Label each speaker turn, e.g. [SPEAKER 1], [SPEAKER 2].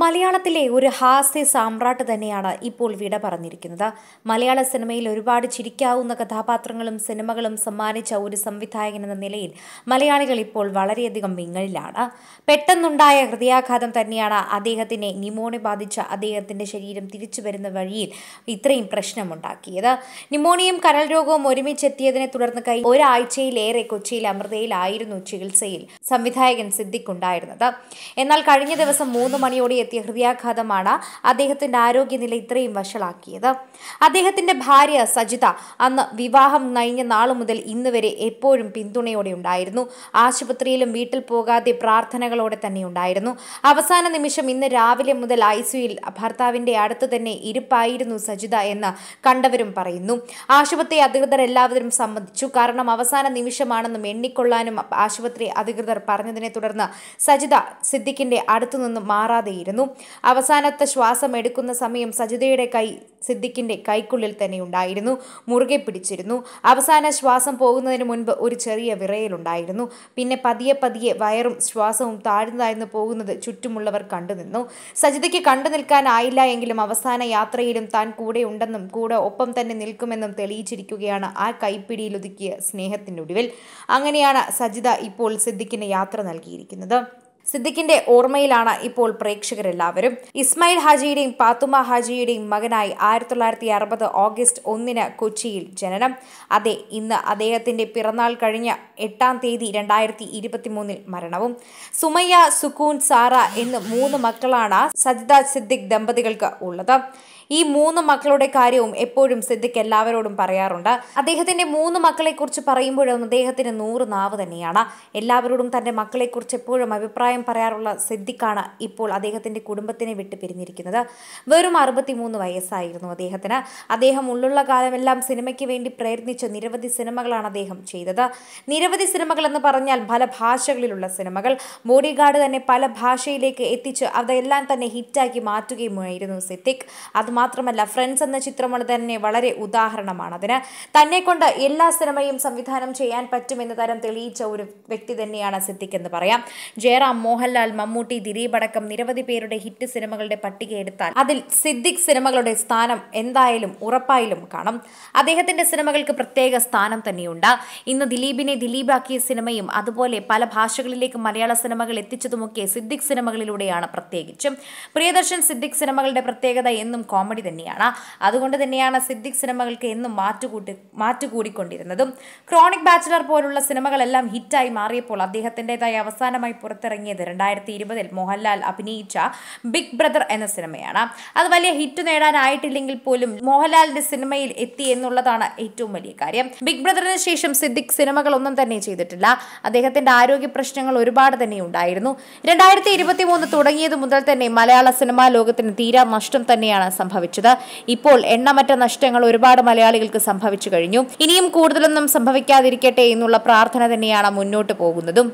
[SPEAKER 1] മലയാളത്തിലെ ഒരു ഹാസ്യ സാമ്രാട്ട് തന്നെയാണ് ഇപ്പോൾ വിട പറഞ്ഞിരിക്കുന്നത് മലയാള സിനിമയിൽ ഒരുപാട് ചിരിക്കാവുന്ന കഥാപാത്രങ്ങളും സിനിമകളും സമ്മാനിച്ച ഒരു സംവിധായകൻ എന്ന നിലയിൽ മലയാളികൾ ഇപ്പോൾ വളരെയധികം വിങ്ങലിലാണ് പെട്ടെന്നുണ്ടായ ഹൃദയാഘാതം തന്നെയാണ് അദ്ദേഹത്തിനെ നിമോണി ബാധിച്ച അദ്ദേഹത്തിൻ്റെ ശരീരം തിരിച്ചു വരുന്ന വഴിയിൽ ഇത്രയും പ്രശ്നമുണ്ടാക്കിയത് നിമോണിയും കരൾ രോഗവും ഒരുമിച്ചെത്തിയതിനെ തുടർന്ന് കൈ ഒരാഴ്ചയിലേറെ കൊച്ചിയിൽ അമൃതയിലായിരുന്നു ചികിത്സയിൽ സംവിധായകൻ സിദ്ദിഖ് ഉണ്ടായിരുന്നത് എന്നാൽ കഴിഞ്ഞ ദിവസം മൂന്ന് മണിയോടെ എത്തിയ ഹൃദയാഘാതമാണ് അദ്ദേഹത്തിന്റെ ആരോഗ്യനില ഇത്രയും വഷളാക്കിയത് അദ്ദേഹത്തിന്റെ ഭാര്യ സജിത അന്ന് വിവാഹം നയിഞ്ഞ നാളു മുതൽ ഇന്ന് വരെ എപ്പോഴും പിന്തുണയോടെ ഉണ്ടായിരുന്നു ആശുപത്രിയിലും വീട്ടിൽ പോകാതെ പ്രാർത്ഥനകളോടെ തന്നെ ഉണ്ടായിരുന്നു അവസാന നിമിഷം ഇന്ന് രാവിലെ മുതൽ ഐ സിയുയിൽ ഭർത്താവിന്റെ അടുത്ത് തന്നെ ഇരിപ്പായിരുന്നു സജിത എന്ന് കണ്ടവരും പറയുന്നു ആശുപത്രി അധികൃതർ എല്ലാവരും സമ്മതിച്ചു കാരണം അവസാന നിമിഷമാണെന്നും എണ്ണിക്കൊള്ളാനും ആശുപത്രി അധികൃതർ പറഞ്ഞതിനെ തുടർന്ന് സജിത സിദ്ദിഖിന്റെ നിന്നും മാറാതെയിരുന്നു ഉണ്ടായിരുന്നു അവസാനത്തെ ശ്വാസം എടുക്കുന്ന സമയം സജിതയുടെ കൈ സിദ്ദിഖിന്റെ കൈക്കുള്ളിൽ തന്നെ ഉണ്ടായിരുന്നു മുറുകെ പിടിച്ചിരുന്നു അവസാന ശ്വാസം പോകുന്നതിന് മുൻപ് ഒരു ചെറിയ വിറയലുണ്ടായിരുന്നു പിന്നെ പതിയെ പതിയെ വയറും ശ്വാസവും താഴ്ന്നു പോകുന്നത് ചുറ്റുമുള്ളവർ കണ്ടുനിന്നു സജിതയ്ക്ക് കണ്ടു നിൽക്കാനായില്ല എങ്കിലും അവസാന യാത്രയിലും താൻ കൂടെ ഉണ്ടെന്നും കൂടെ ഒപ്പം തന്നെ നിൽക്കുമെന്നും തെളിയിച്ചിരിക്കുകയാണ് ആ കൈപ്പിടിയിലൊതുക്കിയ ഒടുവിൽ അങ്ങനെയാണ് സജിത ഇപ്പോൾ സിദ്ദിഖിന് യാത്ര നൽകിയിരിക്കുന്നത് സിദ്ദിഖിന്റെ ഓർമ്മയിലാണ് ഇപ്പോൾ പ്രേക്ഷകരെല്ലാവരും ഇസ്മായിൽ ഹാജിയുടെയും പാത്തുമ ഹാജിയുടെയും മകനായി ആയിരത്തി തൊള്ളായിരത്തി അറുപത് ഓഗസ്റ്റ് ഒന്നിന് കൊച്ചിയിൽ ജനനം അതെ ഇന്ന് അദ്ദേഹത്തിന്റെ പിറന്നാൾ കഴിഞ്ഞ എട്ടാം തീയതി രണ്ടായിരത്തി ഇരുപത്തിമൂന്നിൽ മരണവും സുമയ്യ സുക്കൂൻ സാറ എന്ന് മൂന്ന് മക്കളാണ് സജിത സിദ്ദിഖ് ദമ്പതികൾക്ക് ഉള്ളത് ഈ മൂന്ന് മക്കളുടെ കാര്യവും എപ്പോഴും സിദ്ദിഖ് എല്ലാവരോടും പറയാറുണ്ട് അദ്ദേഹത്തിന്റെ മൂന്ന് മക്കളെക്കുറിച്ച് പറയുമ്പോഴും അദ്ദേഹത്തിന് നൂറ് നാവ് തന്നെയാണ് എല്ലാവരോടും തന്റെ മക്കളെക്കുറിച്ച് എപ്പോഴും അഭിപ്രായം പറയാറുള്ള സിദ്ദിഖാണ് ഇപ്പോൾ അദ്ദേഹത്തിന്റെ കുടുംബത്തിനെ വിട്ട് പിരിഞ്ഞിരിക്കുന്നത് വെറും അറുപത്തിമൂന്ന് വയസ്സായിരുന്നു അദ്ദേഹത്തിന് അദ്ദേഹം ഉള്ളുള്ള കാലമെല്ലാം സിനിമയ്ക്ക് വേണ്ടി പ്രയത്നിച്ച നിരവധി സിനിമകളാണ് അദ്ദേഹം ചെയ്തത് നിരവധി സിനിമകൾ എന്ന് പറഞ്ഞാൽ പല ഭാഷകളിലുള്ള സിനിമകൾ ബോഡി ഗാർഡ് തന്നെ പല ഭാഷയിലേക്ക് എത്തിച്ച് അതെല്ലാം തന്നെ ഹിറ്റാക്കി മാറ്റുകയുമായിരുന്നു സിദ്ദിഖ് അത് അതുമാത്രമല്ല ഫ്രണ്ട്സ് എന്ന ചിത്രമാണ് തന്നെ വളരെ ഉദാഹരണമാണ് അതിന് കൊണ്ട് എല്ലാ സിനിമയും സംവിധാനം ചെയ്യാൻ പറ്റുമെന്ന തരം തെളിയിച്ച ഒരു വ്യക്തി തന്നെയാണ് സിദ്ദിഖ് എന്ന് പറയാം ജയറാം മോഹൻലാൽ മമ്മൂട്ടി ദിലീപ് അടക്കം നിരവധി പേരുടെ ഹിറ്റ് സിനിമകളുടെ പട്ടിക എടുത്താൽ അതിൽ സിദ്ദിഖ് സിനിമകളുടെ സ്ഥാനം എന്തായാലും ഉറപ്പായാലും കാണും അദ്ദേഹത്തിന്റെ സിനിമകൾക്ക് പ്രത്യേക സ്ഥാനം തന്നെയുണ്ട് ഇന്ന് ദിലീപിനെ ദിലീപാക്കിയ സിനിമയും അതുപോലെ പല ഭാഷകളിലേക്ക് മലയാള സിനിമകൾ എത്തിച്ചതുമൊക്കെ സിദ്ദിഖ് സിനിമകളിലൂടെയാണ് പ്രത്യേകിച്ചും പ്രിയദർശൻ സിദ്ദിഖ് സിനിമകളുടെ പ്രത്യേകത എന്നും കോമഡി തന്നെയാണ് അതുകൊണ്ട് തന്നെയാണ് സിദ്ദിഖ് സിനിമകൾക്ക് എന്നും മാറ്റുകൂട്ടി മാറ്റുകൂടിക്കൊണ്ടിരുന്നതും ക്രോണിക് ബാച്ചിലർ പോലുള്ള സിനിമകളെല്ലാം ഹിറ്റായി മാറിയപ്പോൾ അദ്ദേഹത്തിൻ്റെതായി അവസാനമായി പുറത്തിറങ്ങിയത് രണ്ടായിരത്തി ഇരുപതിൽ മോഹൻലാൽ അഭിനയിച്ച ബിഗ് ബ്രദർ എന്ന സിനിമയാണ് അത് വലിയ ഹിറ്റ് നേടാനായിട്ടില്ലെങ്കിൽ പോലും മോഹൻലാലിന്റെ സിനിമയിൽ എത്തി എന്നുള്ളതാണ് ഏറ്റവും വലിയ കാര്യം ബിഗ് ബ്രദറിന് ശേഷം സിദ്ദിഖ് സിനിമകളൊന്നും തന്നെ ചെയ്തിട്ടില്ല അദ്ദേഹത്തിന്റെ ആരോഗ്യ പ്രശ്നങ്ങൾ ഒരുപാട് തന്നെ ഉണ്ടായിരുന്നു രണ്ടായിരത്തി ഇരുപത്തി മൂന്ന് തുടങ്ങിയത് മുതൽ തന്നെ മലയാള സിനിമാ ലോകത്തിന് തീരാ നഷ്ടം തന്നെയാണ് സംഭവിച്ചത് സംഭവിച്ചത് ഇപ്പോൾ എണ്ണമറ്റ നഷ്ടങ്ങൾ ഒരുപാട് മലയാളികൾക്ക് സംഭവിച്ചു കഴിഞ്ഞു ഇനിയും കൂടുതലൊന്നും സംഭവിക്കാതിരിക്കട്ടെ എന്നുള്ള പ്രാർത്ഥന തന്നെയാണ് മുന്നോട്ട് പോകുന്നതും